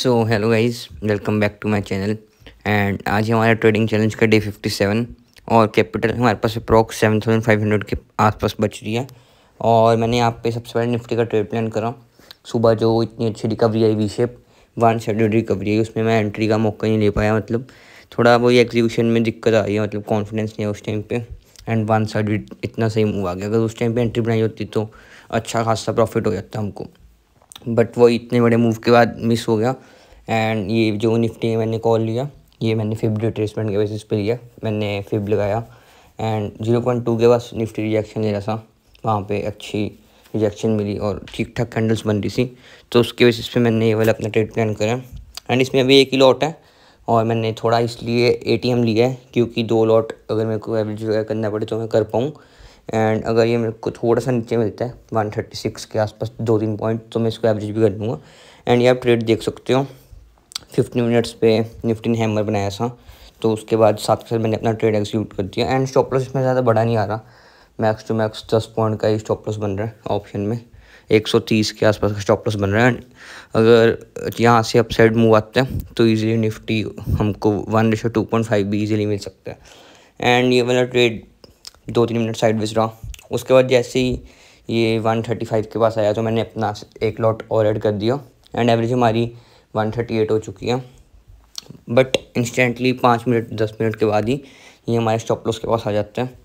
so hello guys welcome back to my channel and आज हमारा trading challenge का day fifty seven और capital हमारे पास अप्रॉक्स हंड्रेड के आसपास बच रही है और मैंने यहाँ पे सबसे पहले निफ्टी का ट्रेड प्लान करा सुबह जो इतनी अच्छी रिकवरी आई V shape one sided recovery आई उसमें मैं एंट्री का मौका नहीं ले पाया मतलब थोड़ा वही एग्जीक्यूशन में दिक्कत आ रही है मतलब कॉन्फिडेंस नहीं है उस टाइम पर एंड वन साइड इतना सही मूव आ गया अगर उस टाइम पर एंट्री बनाई होती तो अच्छा खासा प्रॉफिट हो जाता हमको बट वो इतने बड़े मूव के बाद मिस हो गया एंड ये जो निफ्टी मैंने कॉल लिया ये मैंने फिब रिट्रेसमेंट के बेसिस पे लिया मैंने फिब लगाया एंड जीरो पॉइंट टू के पास निफ्टी रिजेक्शन ले रहा था वहाँ पे अच्छी रिजेक्शन मिली और ठीक ठाक कैंडल्स बन रही थी तो उसके बेसिस पे मैंने ये वाला अपना ट्रेड प्लान करा एंड इसमें अभी एक ही लॉट है और मैंने थोड़ा इसलिए ए लिया है क्योंकि दो लॉट अगर मेरे को एवरेज वगैरह करना पड़े तो मैं कर पाऊँ एंड अगर ये मेरे को थोड़ा सा नीचे मिलता है वन थर्टी सिक्स के आसपास दो तीन पॉइंट तो मैं इसको एवरेज भी कर लूँगा एंड ये आप ट्रेड देख सकते हो फिफ्टी मिनट्स पे निफ्टी ने हैमर बनाया था तो उसके बाद साथ के साथ मैंने अपना ट्रेड एग्जीक्यूट कर दिया एंड स्टॉप लॉस इसमें ज़्यादा बड़ा नहीं आ रहा मैक्स टू मैक्स दस पॉइंट का ही स्टॉप लॉस बन रहा है ऑप्शन में एक सौ तीस के आसपास का स्टॉप लॉस बन रहा है एंड अगर यहाँ से अपसाइड मूव आते हैं तो ईजिली निफ्टी हमको one ratio two point five भी ईजिली मिल सकता है एंड ये वाला ट्रेड दो तीन मिनट साइड विज रहा उसके बाद जैसे ही ये वन थर्टी फाइव के पास आया तो मैंने अपना एक लॉट और ऐड कर दिया एंड एवरेज हमारी वन थर्टी एट हो चुकी है बट इंस्टेंटली पाँच मिनट दस मिनट के बाद ही ये हमारे स्टॉप लॉस के पास आ जाते हैं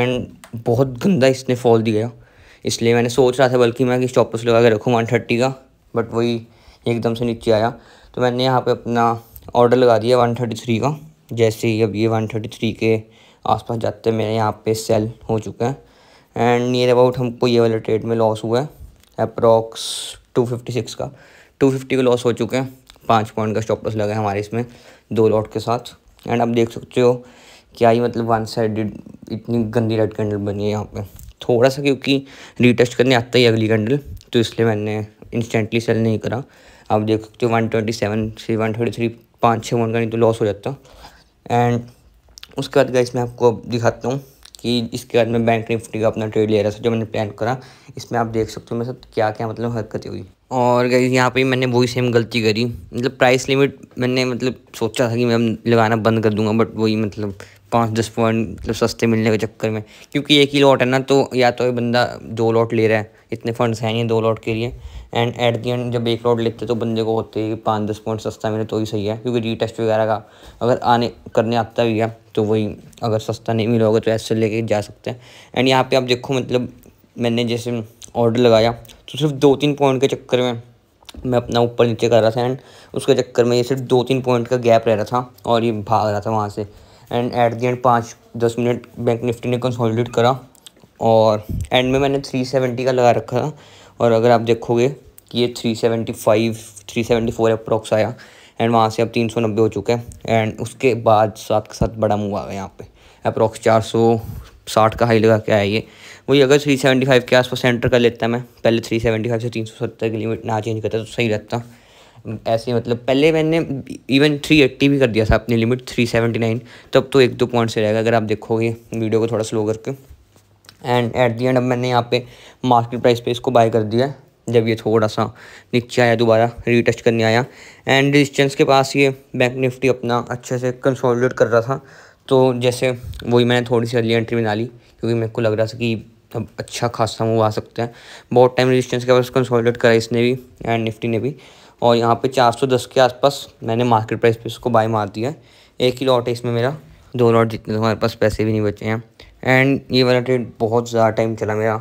एंड बहुत गंदा इसने फॉल दिया इसलिए मैंने सोच रहा था बल्कि मैं कि स्टॉप लॉस लगा के रखूँ वन थर्टी का बट वही एकदम से नीचे आया तो मैंने यहाँ पे अपना ऑर्डर लगा दिया वन थर्टी थ्री का जैसे ही अब ये वन थर्टी थ्री के आसपास जाते मेरे यहाँ पे सेल हो चुका है एंड नियर अबाउट हमको ये वाले ट्रेड में लॉस हुआ है अप्रॉक्स 256 का 250 का लॉस हो चुके हैं पाँच पॉइंट का स्टॉप लॉस लगा है हमारे इसमें दो लॉट के साथ एंड आप देख सकते हो क्या ही मतलब वन साइड इतनी गंदी रेड कैंडल बनी है यहाँ पर थोड़ा सा क्योंकि रिटेस्ट करने आता ही अगली कैंडल तो इसलिए मैंने इंस्टेंटली सेल नहीं करा आप देख सकते हो वन ट्वेंटी सेवन से वन थर्टी थ्री पाँच छः वन का नहीं तो लॉस हो जाता एंड उसके बाद गाइस मैं आपको दिखाता हूँ कि इसके बाद मैं बैंक निफ्टी का अपना ट्रेड ले रहा था जो मैंने प्लान करा इसमें आप देख सकते हो मेरे साथ क्या क्या मतलब हरकतें हुई और गई यहाँ पे मैंने वही सेम गलती करी मतलब प्राइस लिमिट मैंने मतलब सोचा था कि मैं लगाना बंद कर दूंगा बट वही मतलब पाँच दस पॉइंट मतलब सस्ते मिलने के चक्कर में क्योंकि एक ही लॉट है ना तो या तो ये बंदा दो लॉट ले रहा है इतने फंड्स हैं नहीं दो लॉट के लिए एंड एट दी एंड जब एक लॉट लेते हैं तो बंदे को होते ही पाँच दस पॉइंट सस्ता मिले तो ही सही है क्योंकि रीटेस्ट वगैरह का अगर आने करने आता भी है तो वही अगर सस्ता नहीं मिला होगा तो ऐसे लेके जा सकते हैं एंड यहाँ पे आप देखो मतलब मैंने जैसे ऑर्डर लगाया तो सिर्फ दो तीन पॉइंट के चक्कर में मैं अपना ऊपर नीचे कर रहा था एंड उसके चक्कर में ये सिर्फ दो तीन पॉइंट का गैप रह रहा था और ये भाग रहा था वहाँ से एंड एट दी एंड पाँच दस मिनट बैंक निफ्टी ने कंसोलिडेट करा और एंड में मैंने थ्री सेवेंटी का लगा रखा था और अगर आप देखोगे कि ये three three seventy five seventy four approx आया एंड वहाँ से अब तीन सौ नब्बे हो चुके हैं एंड उसके बाद साथ के साथ बड़ा मूव आ गया यहाँ पे सौ साठ का हाई लगा के आया ये वही अगर थ्री सेवेंटी फाइव के आसपास सेंटर कर लेता मैं पहले थ्री सेवेंटी फाइव से तीन सौ सत्तर के लिमिट ना चेंज करता तो सही रहता ऐसे मतलब पहले मैंने इवन थ्री एट्टी भी कर दिया था अपनी लिमिट थ्री सेवेंटी नाइन तब तो एक दो पॉइंट से रहेगा अगर आप देखोगे वीडियो को थोड़ा स्लो करके एंड एट दी एंड अब मैंने यहाँ पे मार्केट प्राइस पे इसको बाय कर दिया जब ये थोड़ा सा नीचे आया दोबारा रीटच करने आया एंड रजिस्टेंस के पास ये बैंक निफ्टी अपना अच्छे से कंसोलिडेट कर रहा था तो जैसे वही मैंने थोड़ी सी अर्ली एंट्री बना ली क्योंकि मेरे को लग रहा था कि अब अच्छा खासा मूव आ सकता है बहुत टाइम रजिस्टेंस के पास कंसोलिडेट करा इसने भी एंड निफ्टी ने भी और यहाँ पे 410 के आसपास मैंने मार्केट प्राइस पे इसको बाय मार दिया एक ही लॉट है इसमें मेरा दो लॉट जितने तो हमारे पास पैसे भी नहीं बचे हैं एंड ये वाला ट्रेड बहुत ज़्यादा टाइम चला मेरा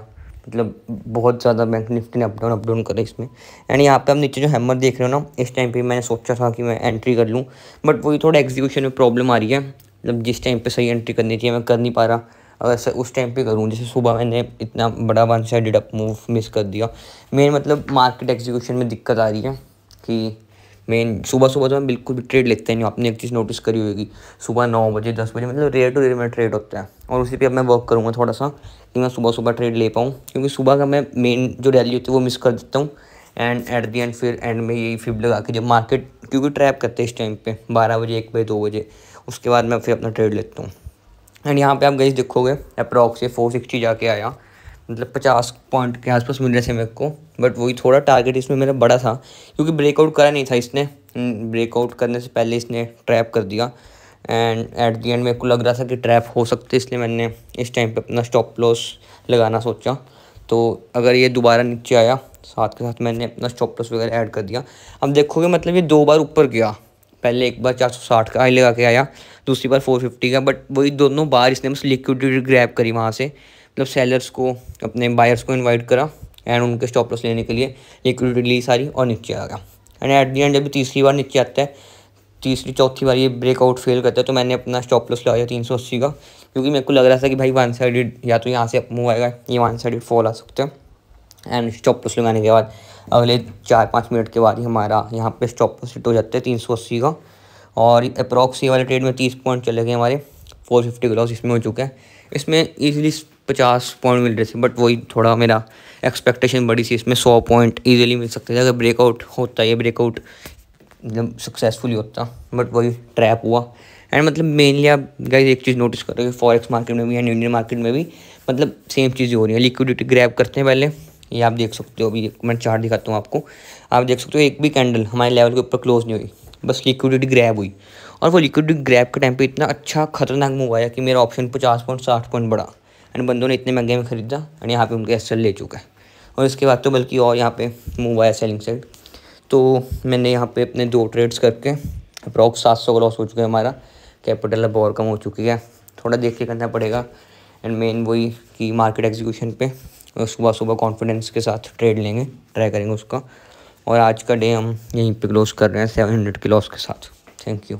मतलब बहुत ज़्यादा बैंक निफ्टी ने अपडाउन अपडाउन करे इसमें एंड यहाँ पे आप नीचे जो हैमर देख रहे हो ना इस टाइम पे मैंने सोचा था कि मैं एंट्री कर लूँ बट वही थोड़ा एग्जीक्यूशन में प्रॉब्लम आ रही है मतलब जिस टाइम पे सही एंट्री करनी चाहिए मैं कर नहीं पा रहा अगर उस टाइम पे करूँ जैसे सुबह मैंने इतना बड़ा one side up move miss कर दिया मेन मतलब मार्केट एग्जीक्यूशन में दिक्कत आ रही है कि मेन सुबह सुबह तो हम बिल्कुल भी ट्रेड लेते हैं नहीं आपने एक चीज़ नोटिस करी होगी सुबह नौ बजे दस बजे मतलब रेयर टू रेयर में ट्रेड होता है और उसी पर अब मैं वर्क करूँगा थोड़ा सा कि मैं सुबह सुबह ट्रेड ले पाऊँ क्योंकि सुबह का मैं मेन जो रैली होती है वो मिस कर देता हूँ एंड एट दी एंड फिर एंड में यही फिप लगा के जब मार्केट क्योंकि ट्रैप करते हैं इस टाइम पे बारह बजे एक बजे दो बजे उसके बाद मैं फिर अपना ट्रेड लेता हूँ एंड यहाँ पे आप गई देखोगे अप्रॉक्स से फोर सिक्सटी जाके आया मतलब पचास पॉइंट के आसपास मिल रहे थे मेरे को बट वही थोड़ा टारगेट इसमें मेरा बड़ा था क्योंकि ब्रेकआउट करा नहीं था इसने ब्रेकआउट हम्म, करने से पहले इसने ट्रैप कर दिया एंड एट दी एंड मेरे को लग रहा था कि ट्रैप हो सकते इसलिए मैंने इस टाइम पे अपना स्टॉप लॉस लगाना सोचा तो अगर ये दोबारा नीचे आया साथ के साथ मैंने अपना स्टॉप लॉस वगैरह ऐड कर दिया अब देखोगे मतलब ये दो बार ऊपर गया पहले एक बार चार सौ साठ का आई लगा के आया दूसरी बार फोर फिफ्टी का बट वही दोनों बार इसने बस लिक्विडिटी ग्रैप करी वहाँ से मतलब सेलर्स को अपने बायर्स को इन्वाइट करा एंड उनके स्टॉप लॉस लेने के लिए लिक्विडिटी ली सारी और नीचे आ गया एंड एट दी एंड जब तीसरी बार नीचे आता है तीसरी चौथी बार ये ब्रेकआउट फेल करता है तो मैंने अपना स्टॉप लॉस लगाया तीन सौ अस्सी का क्योंकि मेरे को लग रहा था कि भाई वन साइडेड या तो यहाँ से अप मूव आएगा ये वन साइडेड फॉल आ सकते हैं एंड स्टॉप लॉस लगाने के बाद अगले चार पाँच मिनट के बाद ही हमारा यहाँ पे स्टॉप लॉस हिट हो जाता है तीन सौ अस्सी का और अप्रॉक्स ये वाले ट्रेड में तीस पॉइंट चले गए हमारे फोर फिफ्टी का लॉस इसमें हो चुका है इसमें ईजिली पचास पॉइंट मिल रहे थे बट वही थोड़ा मेरा एक्सपेक्टेशन बड़ी सी इसमें सौ पॉइंट ईजिली मिल सकते थे अगर ब्रेकआउट होता है ब्रेकआउट एकदम सक्सेसफुली होता बट वही ट्रैप हुआ एंड मतलब मेनली आप गाइज एक चीज़ नोटिस कि फॉरेक्स मार्केट में भी एंड इंडियन मार्केट में भी मतलब सेम चीज़ें हो रही है लिक्विडिटी ग्रैब करते हैं पहले ये आप देख सकते हो अभी मैं चार्ट दिखाता हूँ आपको आप देख सकते हो एक भी कैंडल हमारे लेवल के ऊपर क्लोज नहीं हुई बस लिक्विडिटी ग्रैब हुई और वो लिक्विड ग्रैप के टाइम पे इतना अच्छा खतरनाक मूव आया कि मेरा ऑप्शन पचास पॉइंट साठ पॉइंट बढ़ा एंड बंदों ने इतने महंगे में ख़रीदा एंड यहाँ पे उनके एसल ले चुका है और इसके बाद तो बल्कि और यहाँ पे मूव आया सेलिंग साइड तो मैंने यहाँ पे अपने दो ट्रेड्स करके अप्रॉक्स सात सौ का लॉस हो चुका है हमारा कैपिटल अब और कम हो चुकी है थोड़ा देख के करना पड़ेगा एंड मेन वही कि मार्केट एग्जीक्यूशन पे सुबह सुबह कॉन्फिडेंस के साथ ट्रेड लेंगे ट्राई करेंगे उसका और आज का डे हम यहीं पे क्लोज कर रहे हैं सेवन हंड्रेड के लॉस के साथ थैंक यू